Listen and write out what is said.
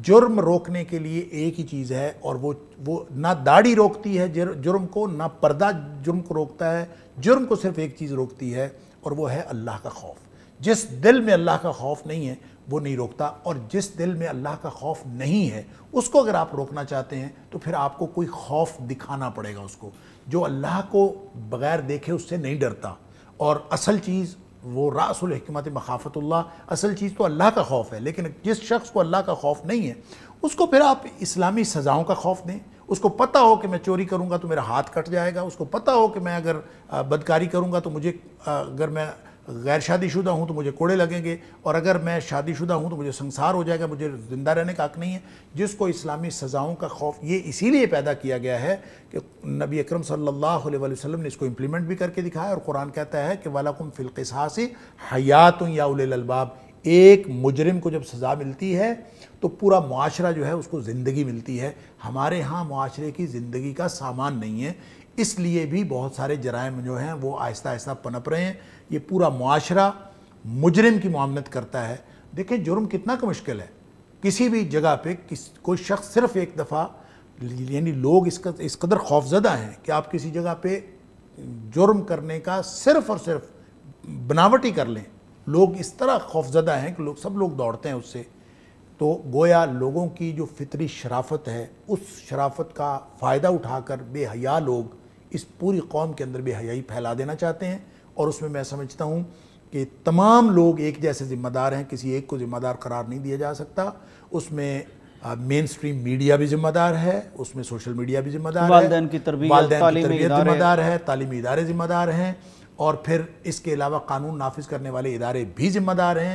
जुर्म रोकने के लिए एक ही चीज़ है और वो वो ना दाढ़ी रोकती है जुर्म को ना पर्दा जुर्म को रोकता है जुर्म को सिर्फ एक चीज़ रोकती है और वो है अल्लाह का खौफ जिस दिल में अल्लाह का खौफ नहीं है वो नहीं रोकता और जिस दिल में अल्लाह का खौफ नहीं है उसको अगर आप रोकना चाहते हैं तो फिर आपको कोई खौफ दिखाना पड़ेगा उसको जो अल्लाह को बगैर देखे उससे नहीं डरता और असल चीज़ वो रासुलहकमत मखाफ़त असल चीज़ तो अल्लाह का खौफ है लेकिन जिस शख्स को अल्लाह का खौफ नहीं है उसको फिर आप इस्लामी सज़ाओं का खौफ दें उसको पता हो कि मैं चोरी करूँगा तो मेरा हाथ कट जाएगा उसको पता हो कि मैं अगर बदकारी करूँगा तो मुझे अगर मैं गैर शादीशुदा हूँ तो मुझे कोड़े लगेंगे और अगर मैं शादीशुदा हूँ तो मुझे संसार हो जाएगा मुझे ज़िंदा रहने का हक नहीं है जिसको इस्लामी सज़ाओं का खौफ ये इसीलिए पैदा किया गया है कि नबी अक्रम सल्लाम ने इसको इम्प्लीमेंट भी करके दिखाया और कुरान कहता है कि वालकुम फिलकसासी हयात या एक मुजरम को जब सज़ा मिलती है तो पूरा माशरा जो है उसको ज़िंदगी मिलती है हमारे यहाँ माशरे की ज़िंदगी का सामान नहीं है इसलिए भी बहुत सारे जराइम जो हैं वो आहिस्ता आहिस्ता पनप रहे हैं ये पूरा माशरा मुजरिम की मामलत करता है देखें जुर्म कितना का मुश्किल है किसी भी जगह पे किस कोई शख्स सिर्फ एक दफ़ा यानी लोग इसका इस कदर खौफजदा हैं कि आप किसी जगह पे जुर्म करने का सिर्फ और सिर्फ बनावटी कर लें लोग इस तरह खौफजदा हैं कि लोग सब लोग दौड़ते हैं उससे तो गोया लोगों की जो फितरी शराफत है उस शराफत का फ़ायदा उठाकर बेहया लोग इस पूरी कौम के अंदर बेहयाई फैला देना चाहते हैं और उसमें मैं समझता हूँ कि तमाम लोग एक जैसे ज़िम्मेदार हैं किसी एक को ज़िम्मेदार करार नहीं दिया जा सकता उसमें मेन स्ट्रीम मीडिया भी जिम्मेदार है उसमें सोशल मीडिया भी जिम्मेदार है की तरबियत जिम्मेदार है तालीमी इदारे जिम्मेदार हैं और फिर इसके अलावा कानून नाफिज करने वाले इदारे भी जिम्मेदार हैं